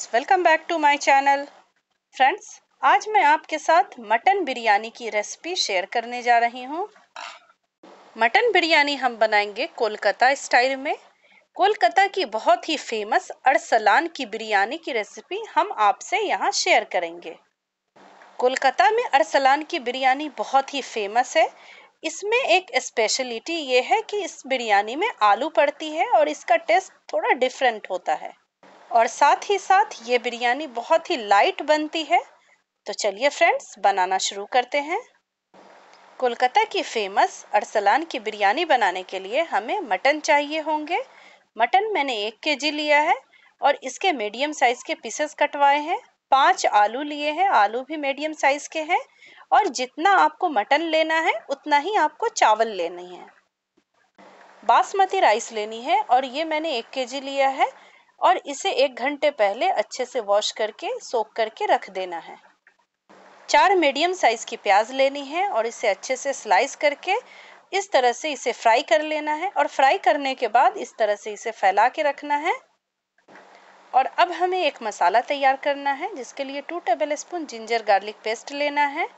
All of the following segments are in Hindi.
friends welcome back to my channel friends आज मैं आपके साथ मटन बिरयानी की रेसिपी शेयर करने जा रही हूँ मटन बिरयानी हम बनाएंगे कोलकाता स्टाइल में कोलकाता की बहुत ही फेमस अरसलान की बिरयानी की रेसिपी हम आपसे यहाँ शेयर करेंगे कोलकाता में अरसलान की बिरयानी बहुत ही फेमस है इसमें एक स्पेशलिटी ये है कि इस बिरयानी में आलू पड़ती है और इसका टेस्ट थोड़ा डिफरेंट होता है और साथ ही साथ ये बिरयानी बहुत ही लाइट बनती है तो चलिए फ्रेंड्स बनाना शुरू करते हैं कोलकाता की फेमस अरसलान की बिरयानी बनाने के लिए हमें मटन चाहिए होंगे मटन मैंने एक के जी लिया है और इसके मीडियम साइज़ के पीसेस कटवाए हैं पांच आलू लिए हैं आलू भी मीडियम साइज़ के हैं और जितना आपको मटन लेना है उतना ही आपको चावल लेनी है बासमती राइस लेनी है और ये मैंने एक के जी लिया है और इसे एक घंटे पहले अच्छे से वॉश करके सोख करके रख देना है चार मीडियम साइज की प्याज लेनी है और इसे अच्छे से स्लाइस करके इस तरह से इसे फ्राई कर लेना है और फ्राई करने के बाद इस तरह से इसे फैला के रखना है और अब हमें एक मसाला तैयार करना है जिसके लिए two tablespoon ginger garlic paste लेना है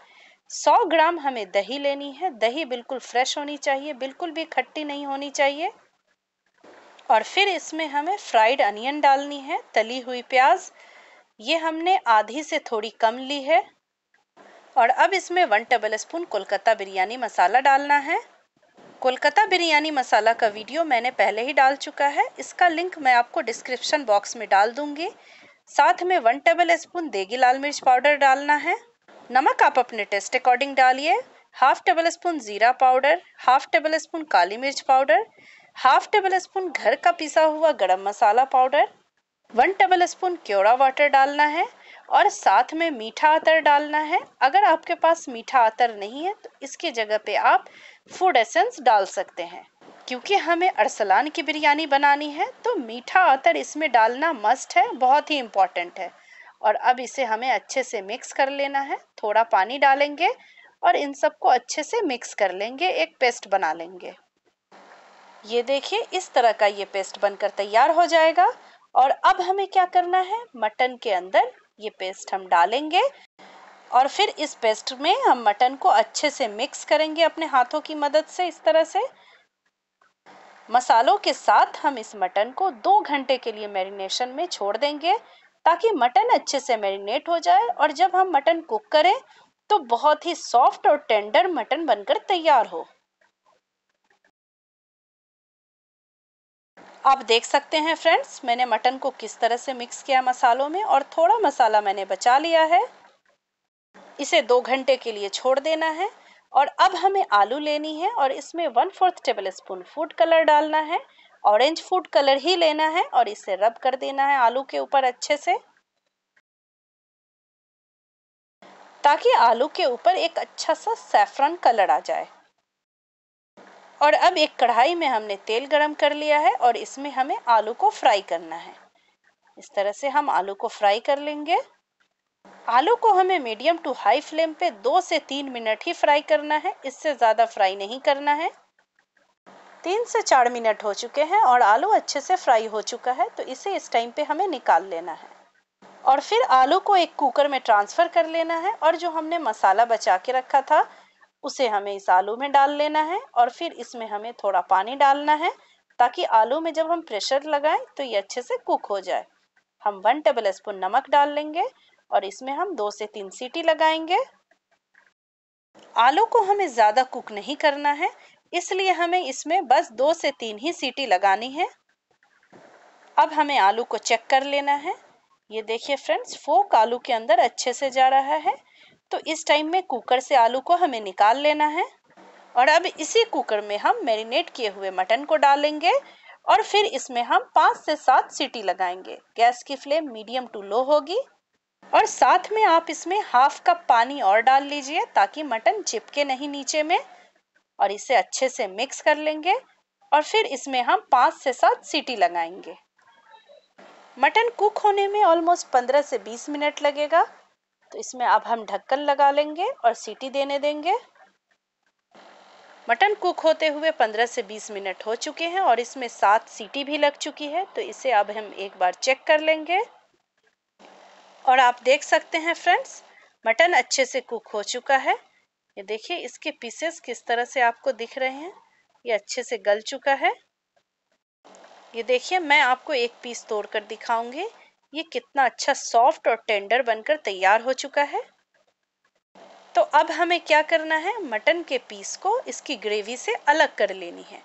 100 ग्राम हमें दही लेनी है दही बिल्कुल फ्रेश होनी चाहिए बिल्कुल भी खट्टी नहीं होनी चाहिए और फिर इसमें हमें फ्राइड अनियन डालनी है तली हुई प्याज ये हमने आधी से थोड़ी कम ली है और अब इसमें one tablespoon Kolkata biryani masala डालना है कोलकाता बिरयानी मसाला का वीडियो मैंने पहले ही डाल चुका है इसका लिंक मैं आपको डिस्क्रिप्शन बॉक्स में डाल दूंगी साथ में वन टेबल स्पून देगी लाल मिर्च पाउडर डालना है नमक आप अपने टेस्ट अकॉर्डिंग डालिए हाफ टेबल स्पून ज़ीरा पाउडर हाफ टेबल स्पून काली मिर्च पाउडर हाफ टेबल स्पून घर का पिसा हुआ garam masala powder one tablespoon क्योड़ा वाटर डालना है और साथ में मीठा अतर डालना है अगर आपके पास मीठा अतर नहीं है तो इसके जगह पे आप फूड एसेंस डाल सकते हैं क्योंकि हमें अरसलान की बिरयानी बनानी है तो मीठा अतर इसमें डालना मस्ट है बहुत ही इम्पॉर्टेंट है और अब इसे हमें अच्छे से मिक्स कर लेना है थोड़ा पानी डालेंगे और इन सबको अच्छे से मिक्स कर लेंगे एक पेस्ट बना लेंगे ये देखिए इस तरह का ये पेस्ट बनकर तैयार हो जाएगा और अब हमें क्या करना है मटन के अंदर ये पेस्ट हम डालेंगे और फिर इस पेस्ट में हम मटन को अच्छे से मिक्स करेंगे अपने हाथों की मदद से इस तरह से मसालों के साथ हम इस मटन को दो घंटे के लिए मैरिनेशन में छोड़ देंगे ताकि मटन अच्छे से मैरिनेट हो जाए और जब हम मटन कुक करें तो बहुत ही सॉफ्ट और टेंडर मटन बनकर तैयार हो आप देख सकते हैं फ्रेंड्स मैंने मटन को किस तरह से मिक्स किया मसालों में और थोड़ा मसाला मैंने बचा लिया है इसे दो घंटे के लिए छोड़ देना है और अब हमें आलू लेनी है और इसमें one fourth tablespoon food colour डालना है ऑरेंज फूड कलर ही लेना है और इसे रब कर देना है आलू के ऊपर अच्छे से ताकि आलू के ऊपर एक अच्छा सा सैफरन कलर आ जाए और अब एक कढ़ाई में हमने तेल गरम कर लिया है और इसमें हमें आलू को फ्राई करना है इस तरह से हम आलू को फ्राई कर लेंगे आलू को हमें मीडियम टू हाई फ्लेम पे दो से तीन मिनट ही फ्राई करना है इससे ज़्यादा फ्राई नहीं करना है तीन से चार मिनट हो चुके हैं और आलू अच्छे से फ्राई हो चुका है तो इसे इस टाइम पे हमें निकाल लेना है और फिर आलू को एक कुकर में ट्रांसफ़र कर लेना है और जो हमने मसाला बचा के रखा था उसे हमें इस आलू में डाल लेना है और फिर इसमें हमें थोड़ा पानी डालना है ताकि आलू में जब हम प्रेशर लगाएं तो ये अच्छे से कुक हो जाए हम वन टेबल स्पून नमक डाल लेंगे और इसमें हम दो से तीन सीटी लगाएंगे आलू को हमें ज़्यादा कुक नहीं करना है इसलिए हमें इसमें बस दो से तीन ही सीटी लगानी है अब हमें आलू को चेक कर लेना है ये देखिए फ्रेंड्स फोक आलू के अंदर अच्छे से जा रहा है तो इस टाइम में कुकर से आलू को हमें निकाल लेना है और अब इसी कुकर में हम मैरिनेट किए हुए मटन को डालेंगे और फिर इसमें हम पाँच से सात सीटी लगाएंगे गैस की फ्लेम मीडियम टू लो होगी और साथ में आप इसमें हाफ कप पानी और डाल लीजिए ताकि मटन चिपके नहीं नीचे में और इसे अच्छे से मिक्स कर लेंगे और फिर इसमें हम पाँच से सात सीटी लगाएंगे मटन कुक होने में ऑलमोस्ट पंद्रह से बीस मिनट लगेगा तो इसमें अब हम ढक्कन लगा लेंगे और सीटी देने देंगे मटन कुक होते हुए 15 से 20 मिनट हो चुके हैं और इसमें सात सीटी भी लग चुकी है तो इसे अब हम एक बार चेक कर लेंगे और आप देख सकते हैं फ्रेंड्स मटन अच्छे से कुक हो चुका है ये देखिए इसके पीसेस किस तरह से आपको दिख रहे हैं ये अच्छे से गल चुका है ये देखिए मैं आपको एक पीस तोड़ कर दिखाऊंगी ये कितना अच्छा सॉफ्ट और टेंडर बनकर तैयार हो चुका है तो अब हमें क्या करना है मटन के पीस को इसकी ग्रेवी से अलग कर लेनी है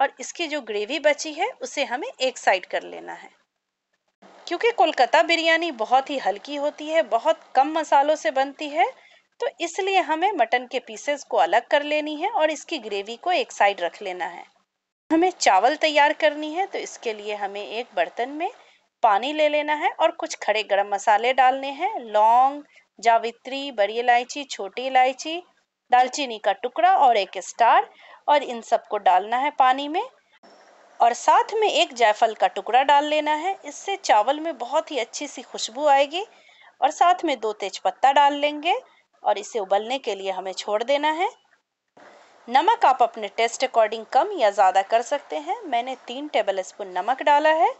और इसकी जो ग्रेवी बची है उसे हमें एक साइड कर लेना है क्योंकि कोलकाता बिरयानी बहुत ही हल्की होती है बहुत कम मसालों से बनती है तो इसलिए हमें मटन के पीसेस को अलग कर लेनी है और इसकी ग्रेवी को एक साइड रख लेना है हमें चावल तैयार करनी है तो इसके लिए हमें एक बर्तन में पानी ले लेना है और कुछ खड़े गरम मसाले डालने हैं लौंग जावित्री बड़ी इलायची छोटी इलायची दालचीनी का टुकड़ा और एक स्टार और इन सबको डालना है पानी में और साथ में एक जायफल का टुकड़ा डाल लेना है इससे चावल में बहुत ही अच्छी सी खुशबू आएगी और साथ में दो तेज पत्ता डाल लेंगे और इसे उबलने के लिए हमें छोड़ देना है नमक आप अपने टेस्ट अकॉर्डिंग कम या ज़्यादा कर सकते हैं मैंने तीन टेबल स्पून नमक डाला है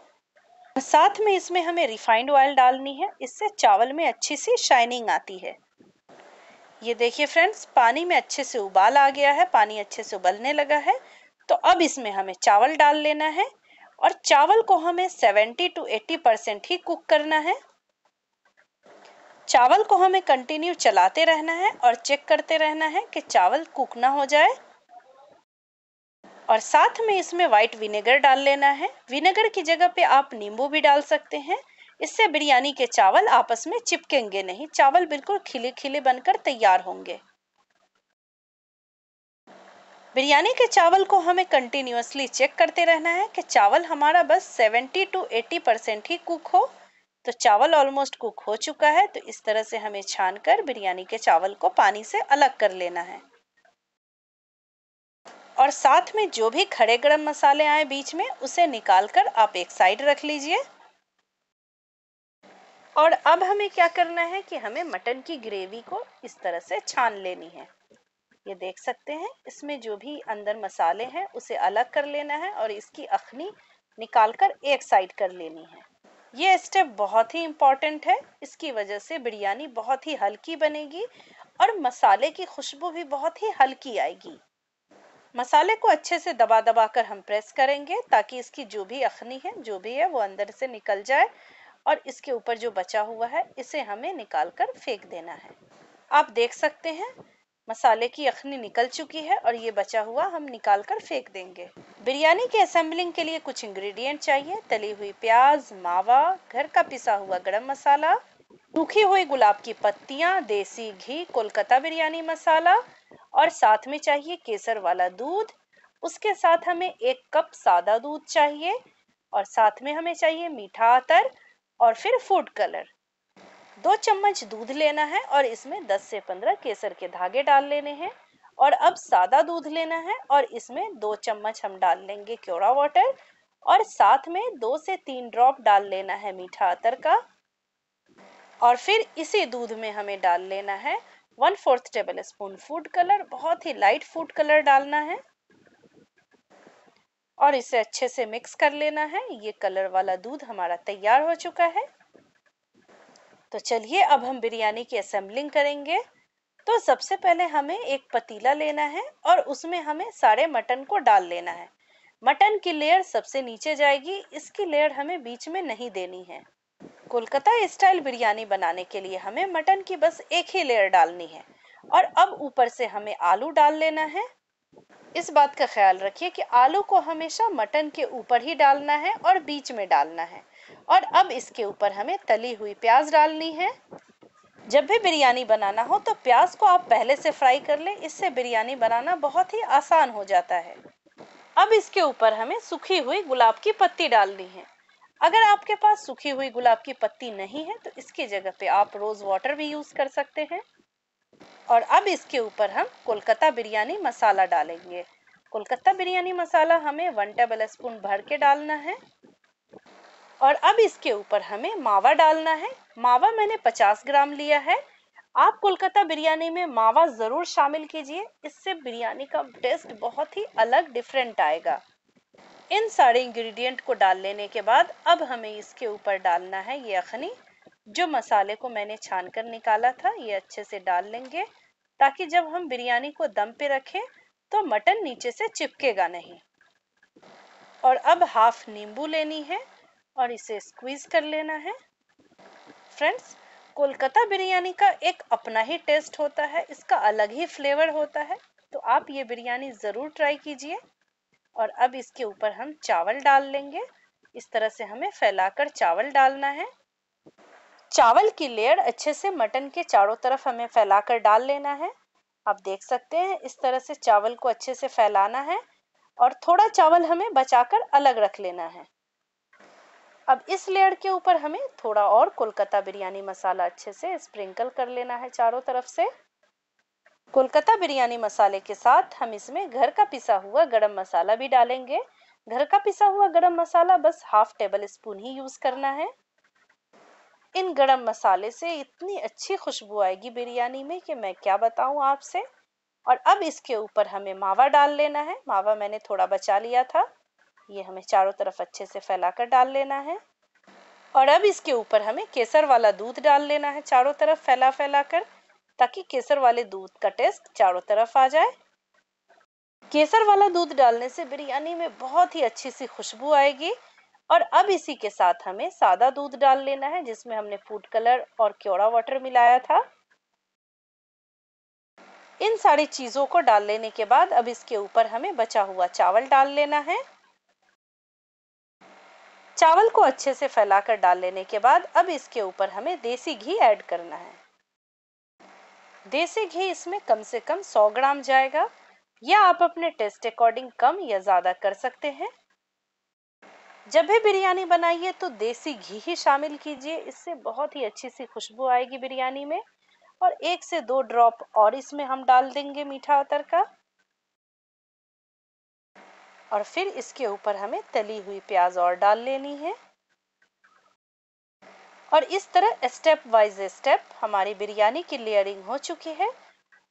साथ में इसमें हमें रिफाइंड ऑयल डालनी है इससे चावल में अच्छी सी शाइनिंग आती है ये देखिए फ्रेंड्स पानी में अच्छे से उबाल आ गया है पानी अच्छे से उबलने लगा है तो अब इसमें हमें चावल डाल लेना है और चावल को हमें 70 टू 80 परसेंट ही कुक करना है चावल को हमें कंटिन्यू चलाते रहना है और चेक करते रहना है कि चावल कुक ना हो जाए और साथ में इसमें वाइट विनेगर डाल लेना है विनेगर की जगह पे आप नींबू भी डाल सकते हैं इससे बिरयानी के चावल आपस में चिपकेंगे नहीं चावल बिल्कुल खिले खिले बनकर तैयार होंगे बिरयानी के चावल को हमें कंटिन्यूसली चेक करते रहना है कि चावल हमारा बस 70 टू 80 परसेंट ही कुक हो तो चावल ऑलमोस्ट कुक हो चुका है तो इस तरह से हमें छान कर बिरयानी के चावल को पानी से अलग कर लेना है और साथ में जो भी खड़े गरम मसाले आए बीच में उसे निकाल कर आप एक साइड रख लीजिए और अब हमें क्या करना है कि हमें मटन की ग्रेवी को इस तरह से छान लेनी है ये देख सकते हैं इसमें जो भी अंदर मसाले हैं उसे अलग कर लेना है और इसकी अखनी निकाल कर एक साइड कर लेनी है ये स्टेप बहुत ही इम्पॉर्टेंट है इसकी वजह से बिरयानी बहुत ही हल्की बनेगी और मसाले की खुशबू भी बहुत ही हल्की आएगी मसाले को अच्छे से दबा दबा कर हम प्रेस करेंगे ताकि इसकी जो भी अखनी है जो भी है वो अंदर से निकल जाए और इसके ऊपर जो बचा हुआ है इसे हमें निकाल कर फेंक देना है आप देख सकते हैं मसाले की अखनी निकल चुकी है और ये बचा हुआ हम निकाल कर फेंक देंगे बिरयानी के असेंबलिंग के लिए कुछ इंग्रेडिएंट चाहिए तली हुई प्याज मावा घर का पिसा हुआ गरम मसाला सूखी हुई गुलाब की पत्तियां देसी घी कोलकाता बिरयानी मसाला और साथ में चाहिए केसर वाला दूध उसके साथ हमें एक कप सादा दूध चाहिए और साथ में हमें चाहिए मीठा अतर और फिर फूड कलर दो चम्मच दूध लेना है और इसमें 10 से 15 केसर के धागे डाल लेने हैं और अब सादा दूध लेना है और इसमें दो चम्मच हम डाल लेंगे क्योरा वाटर और साथ में दो से तीन ड्रॉप डाल लेना है मीठा अतर का और फिर इसी दूध में हमें डाल लेना है one fourth tablespoon food colour बहुत ही लाइट फूड कलर डालना है और इसे अच्छे से मिक्स कर लेना है ये कलर वाला दूध हमारा तैयार हो चुका है तो चलिए अब हम बिरयानी की असेंबलिंग करेंगे तो सबसे पहले हमें एक पतीला लेना है और उसमें हमें सारे मटन को डाल लेना है मटन की लेयर सबसे नीचे जाएगी इसकी लेयर हमें बीच में नहीं देनी है कोलकाता स्टाइल बिरयानी बनाने के लिए हमें मटन की बस एक ही लेयर डालनी है और अब ऊपर से हमें आलू डाल लेना है इस बात का ख्याल रखिए कि आलू को हमेशा मटन के ऊपर ही डालना है और बीच में डालना है और अब इसके ऊपर हमें तली हुई प्याज डालनी है जब भी बिरयानी बनाना हो तो प्याज को आप पहले से फ्राई कर लें इससे बिरयानी बनाना बहुत ही आसान हो जाता है अब इसके ऊपर हमें सूखी हुई गुलाब की पत्ती डालनी है अगर आपके पास सूखी हुई गुलाब की पत्ती नहीं है तो इसकी जगह पे आप रोज वाटर भी यूज कर सकते हैं और अब इसके ऊपर हम कोलकाता बिरयानी मसाला डालेंगे कोलकाता बिरयानी मसाला हमें वन टेबल स्पून भर के डालना है और अब इसके ऊपर हमें मावा डालना है मावा मैंने 50 ग्राम लिया है आप कोलकाता बिरयानी में मावा ज़रूर शामिल कीजिए इससे बिरयानी का टेस्ट बहुत ही अलग डिफरेंट आएगा इन सारे इंग्रेडिएंट को डाल लेने के बाद अब हमें इसके ऊपर डालना है ये यखनी जो मसाले को मैंने छान कर निकाला था ये अच्छे से डाल लेंगे ताकि जब हम बिरयानी को दम पे रखें तो मटन नीचे से चिपकेगा नहीं और अब हाफ नींबू लेनी है और इसे स्क्वीज कर लेना है फ्रेंड्स कोलकाता बिरयानी का एक अपना ही टेस्ट होता है इसका अलग ही फ्लेवर होता है तो आप ये बिरयानी ज़रूर ट्राई कीजिए और अब इसके ऊपर हम चावल डाल लेंगे इस तरह से हमें फैलाकर चावल डालना है चावल की लेयर अच्छे से मटन के चारों तरफ हमें फैलाकर डाल लेना है आप देख सकते हैं इस तरह से चावल को अच्छे से फैलाना है और थोड़ा चावल हमें बचाकर अलग रख लेना है अब इस लेयर के ऊपर हमें थोड़ा और कोलकाता बिरयानी मसाला अच्छे से स्प्रिंकल कर लेना है चारों तरफ से कोलकाता बिरयानी मसाले के साथ हम इसमें घर का पिसा हुआ गरम मसाला भी डालेंगे घर का पिसा हुआ गरम मसाला बस हाफ टेबल स्पून ही यूज करना है इन गरम मसाले से इतनी अच्छी खुशबू आएगी बिरयानी में कि मैं क्या बताऊं आपसे और अब इसके ऊपर हमें मावा डाल लेना है मावा मैंने थोड़ा बचा लिया था ये हमें चारों तरफ अच्छे से फैलाकर डाल लेना है और अब इसके ऊपर हमें केसर वाला दूध डाल लेना है चारों तरफ फैला फैला कर ताकि केसर वाले दूध का टेस्ट चारों तरफ आ जाए केसर वाला दूध डालने से बिरयानी में बहुत ही अच्छी सी खुशबू आएगी और अब इसी के साथ हमें सादा दूध डाल लेना है जिसमें हमने फूड कलर और क्योड़ा वाटर मिलाया था इन सारी चीजों को डाल लेने के बाद अब इसके ऊपर हमें बचा हुआ चावल डाल लेना है चावल को अच्छे से फैलाकर डाल लेने के बाद अब इसके ऊपर हमें देसी घी ऐड करना है देसी घी इसमें कम से कम 100 ग्राम जाएगा या आप अपने टेस्ट अकॉर्डिंग कम या ज़्यादा कर सकते हैं जब भी बिरयानी बनाइए तो देसी घी ही शामिल कीजिए इससे बहुत ही अच्छी सी खुशबू आएगी बिरयानी में और एक से दो ड्रॉप और इसमें हम डाल देंगे मीठा अतर का और फिर इसके ऊपर हमें तली हुई प्याज और डाल लेनी है और इस तरह स्टेप वाइज स्टेप हमारी बिरयानी की लेयरिंग हो चुकी है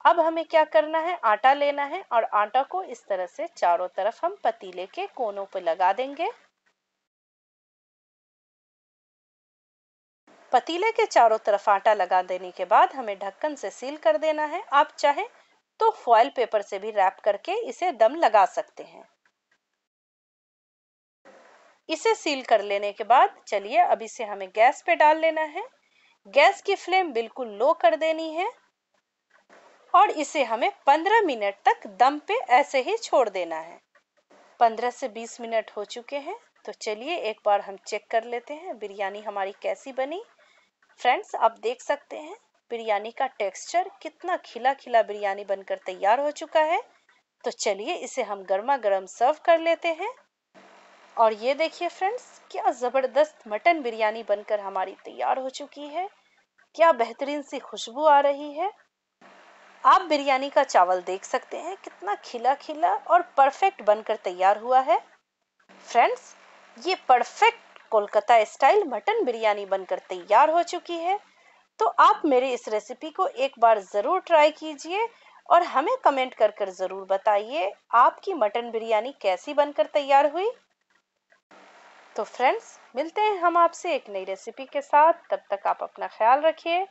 अब हमें क्या करना है आटा लेना है और आटा को इस तरह से चारों तरफ हम पतीले के कोनों पर लगा देंगे पतीले के चारों तरफ आटा लगा देने के बाद हमें ढक्कन से सील कर देना है आप चाहें तो फॉइल पेपर से भी रैप करके इसे दम लगा सकते हैं इसे सील कर लेने के बाद चलिए अब इसे हमें गैस पे डाल लेना है गैस की फ्लेम बिल्कुल लो कर देनी है और इसे हमें 15 मिनट तक दम पे ऐसे ही छोड़ देना है 15 से 20 मिनट हो चुके हैं तो चलिए एक बार हम चेक कर लेते हैं बिरयानी हमारी कैसी बनी फ्रेंड्स आप देख सकते हैं बिरयानी का टेक्सचर कितना खिला खिला बिरयानी बनकर तैयार हो चुका है तो चलिए इसे हम गर्मा गर्म सर्व कर लेते हैं और ये देखिए फ्रेंड्स क्या ज़बरदस्त मटन बिरयानी बनकर हमारी तैयार हो चुकी है क्या बेहतरीन सी खुशबू आ रही है आप बिरयानी का चावल देख सकते हैं कितना खिला खिला और परफेक्ट बनकर तैयार हुआ है फ्रेंड्स ये perfect Kolkata style mutton biryani बनकर तैयार हो चुकी है तो आप मेरे इस रेसिपी को एक बार ज़रूर ट्राई कीजिए और हमें कमेंट कर कर ज़रूर बताइए आपकी मटन बिरयानी कैसी बनकर तैयार हुई तो फ्रेंड्स मिलते हैं हम आपसे एक नई रेसिपी के साथ तब तक आप अपना ख्याल रखिए